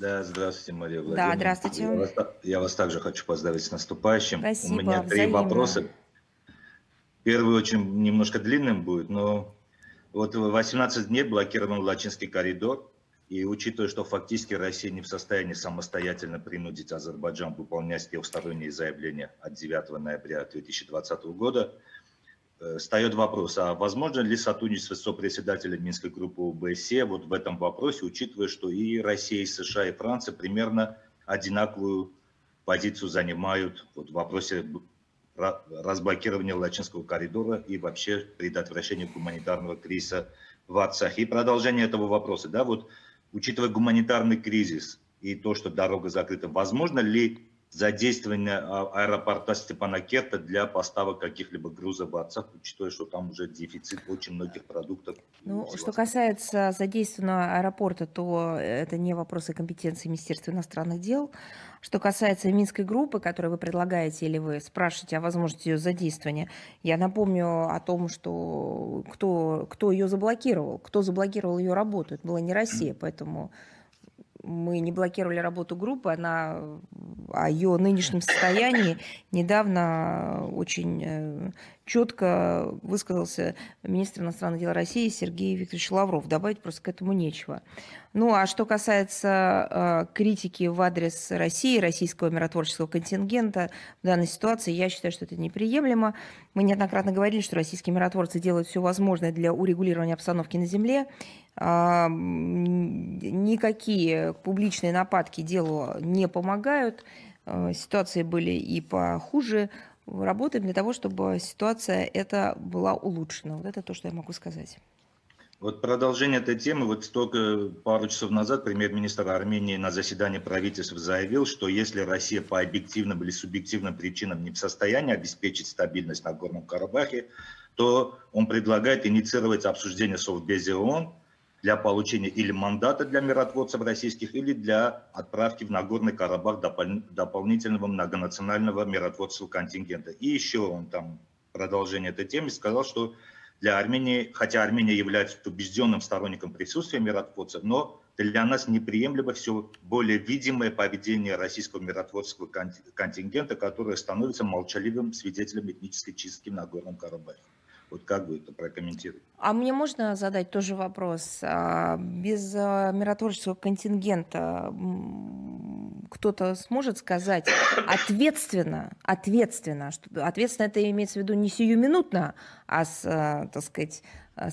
Да, здравствуйте, Мария Владимировна. Да, здравствуйте. Я вас, я вас также хочу поздравить с наступающим. Спасибо, У меня три взаимно. вопроса. Первый очень немножко длинным будет, но вот 18 дней блокирован Лачинский коридор, и учитывая, что фактически Россия не в состоянии самостоятельно принудить Азербайджан выполнять трехсторонние заявления от 9 ноября 2020 года, Э, встает вопрос, а возможно ли сотрудничество с сопредседателем Минской группы ОБСЕ вот в этом вопросе, учитывая, что и Россия, и США, и Франция примерно одинаковую позицию занимают вот в вопросе разблокирования Лачинского коридора и вообще предотвращения гуманитарного кризиса в Ацах. И продолжение этого вопроса, да, вот учитывая гуманитарный кризис и то, что дорога закрыта, возможно ли Задействования а, аэропорта Степанакерта для поставок каких-либо грузов грузоборцов, учитывая, что там уже дефицит очень многих продуктов. Ну, что касается задействованного аэропорта, то это не вопросы компетенции Министерства иностранных дел. Что касается Минской группы, которую вы предлагаете или вы спрашиваете о возможности ее задействования, я напомню о том, что кто, кто ее заблокировал, кто заблокировал ее работу, это была не Россия, поэтому мы не блокировали работу группы, она о ее нынешнем состоянии недавно очень э, четко э, высказался министр иностранных дел России Сергей Викторович Лавров. Добавить просто к этому нечего. Ну а что касается э, критики в адрес России, российского миротворческого контингента в данной ситуации, я считаю, что это неприемлемо. Мы неоднократно говорили, что российские миротворцы делают все возможное для урегулирования обстановки на земле. Э, никакие публичные нападки делу не помогают. Э, ситуации были и похуже работаем для того, чтобы ситуация эта была улучшена. Вот это то, что я могу сказать. Вот продолжение этой темы. Вот только пару часов назад премьер-министр Армении на заседании правительства заявил, что если Россия по объективным или субъективным причинам не в состоянии обеспечить стабильность на Горном Карабахе, то он предлагает инициировать обсуждение в Совбезе ООН для получения или мандата для миротворцев российских, или для отправки в Нагорный Карабах дополнительного многонационального миротворческого контингента. И еще он там, продолжение этой темы, сказал, что для Армении, хотя Армения является убежденным сторонником присутствия миротворцев, но для нас неприемлемо все более видимое поведение российского миротворческого контингента, которое становится молчаливым свидетелем этнической чистки в Нагорном Карабахе. Вот как вы это прокомментировать? А мне можно задать тоже вопрос? А, без а, миротворческого контингента кто-то сможет сказать ответственно, ответственно, что, ответственно это имеется в виду не сиюминутно, а с, а, так сказать,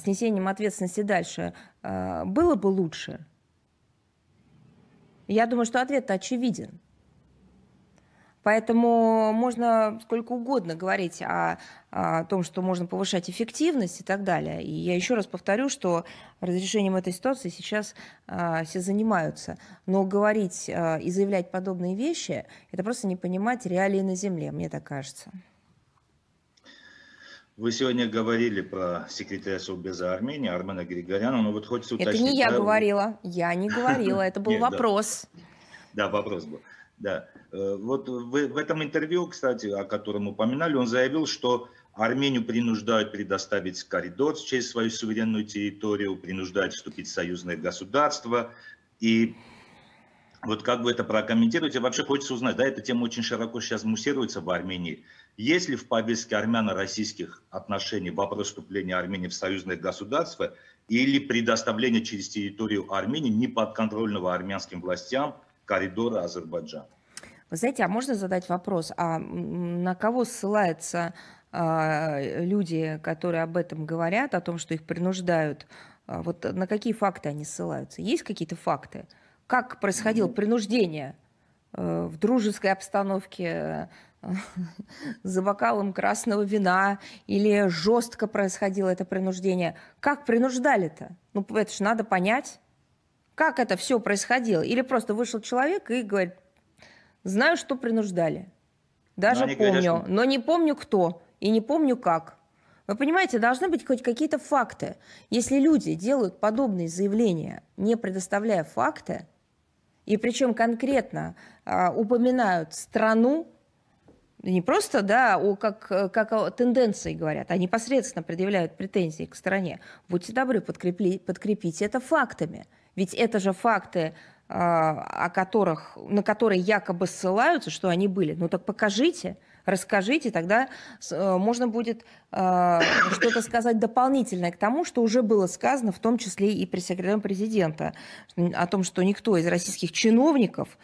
снесением ответственности дальше, было бы лучше? Я думаю, что ответ очевиден. Поэтому можно сколько угодно говорить о, о том, что можно повышать эффективность и так далее. И я еще раз повторю, что разрешением этой ситуации сейчас а, все занимаются. Но говорить а, и заявлять подобные вещи, это просто не понимать реалии на Земле, мне так кажется. Вы сегодня говорили про секретаря Совбеза Армении Армена Григоряна, но ну, вот хочется уточнить... Это не я правила. говорила, я не говорила, это был вопрос. Да, вопрос был. Да. Э, вот в, этом интервью, кстати, о котором упоминали, он заявил, что Армению принуждают предоставить коридор через свою суверенную территорию, принуждают вступить в союзное государство. И вот как вы это прокомментируете? Вообще хочется узнать, да, эта тема очень широко сейчас муссируется в Армении. Есть ли в повестке армяно-российских отношений вопрос вступления Армении в союзное государство или предоставление через территорию Армении неподконтрольного армянским властям – коридора Азербайджана. Вы знаете, а можно задать вопрос, а на кого ссылаются а, люди, которые об этом говорят, о том, что их принуждают? А, вот на какие факты они ссылаются? Есть какие-то факты? Как происходило ну. принуждение а, в дружеской обстановке э, за бокалом красного вина или жестко происходило это принуждение? Как принуждали-то? Ну, это же надо понять. Как это все происходило? Или просто вышел человек и говорит, знаю, что принуждали. Даже но помню, говорят, но не помню кто и не помню как. Вы понимаете, должны быть хоть какие-то факты. Если люди делают подобные заявления, не предоставляя факты, и причем конкретно а, упоминают страну, не просто, да, о, как, как о тенденции говорят, а непосредственно предъявляют претензии к стране. Будьте добры, подкрепли, подкрепите это фактами – ведь это же факты, а, о которых, на которые якобы ссылаются, что они были. Ну так покажите, расскажите, тогда э, можно будет а, что-то сказать дополнительное к тому, что уже было сказано, в том числе и пресс-секретарем президента, о том, что никто из российских чиновников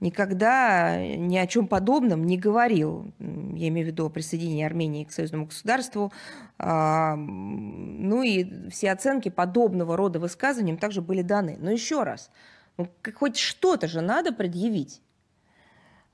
никогда э, ни о чем подобном не говорил. Я имею в виду о присоединении Армении к союзному государству. А, ну и все оценки подобного рода высказываниям также были даны. Но еще раз, ну, хоть что-то же надо предъявить.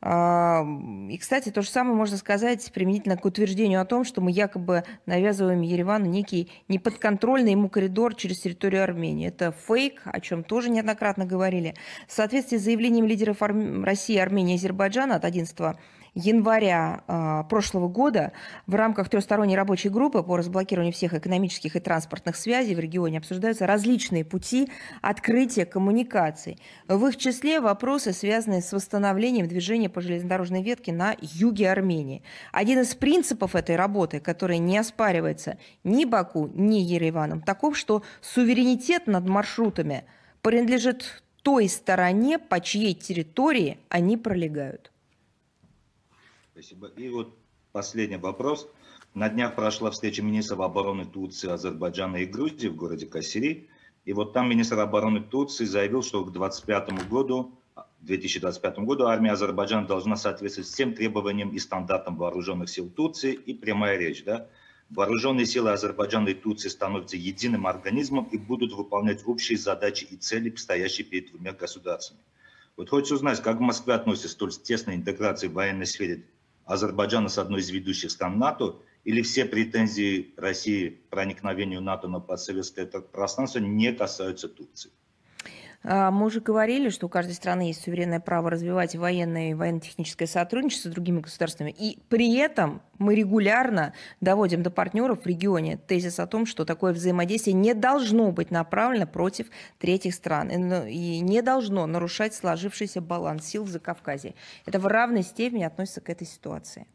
А, и, кстати, то же самое можно сказать применительно к утверждению о том, что мы якобы навязываем Еревану некий неподконтрольный ему коридор через территорию Армении. Это фейк, о чем тоже неоднократно говорили. В соответствии с заявлением лидеров Арм... России, Армении и Азербайджана от 11 января а, прошлого года в рамках трехсторонней рабочей группы по разблокированию всех экономических и транспортных связей в регионе обсуждаются различные пути открытия коммуникаций. В их числе вопросы, связанные с восстановлением движения по железнодорожной ветке на юге Армении. Один из принципов этой работы, который не оспаривается ни Баку, ни Ереваном, таков, что суверенитет над маршрутами принадлежит той стороне, по чьей территории они пролегают. Спасибо. И вот последний вопрос. На днях прошла встреча министров обороны Турции, Азербайджана и Грузии в городе Кассири. И вот там министр обороны Турции заявил, что к 2025 году, 2025 году армия Азербайджана должна соответствовать всем требованиям и стандартам вооруженных сил Турции. И прямая речь, да, Вооруженные силы Азербайджана и Турции становятся единым организмом и будут выполнять общие задачи и цели, стоящие перед двумя государствами. Вот хочется узнать, как Москва относится к столь тесной интеграции в военной сфере Азербайджана с одной из ведущих стран НАТО, или все претензии России к проникновению НАТО на постсоветское пространство не касаются Турции. А, мы уже говорили, что у каждой страны есть суверенное право развивать военное и военно-техническое сотрудничество с другими государствами. И при этом мы регулярно доводим до партнеров в регионе тезис о том, что такое взаимодействие не должно быть направлено против третьих стран э, и не должно нарушать сложившийся баланс сил в Закавказье. Это в равной степени относится к этой ситуации.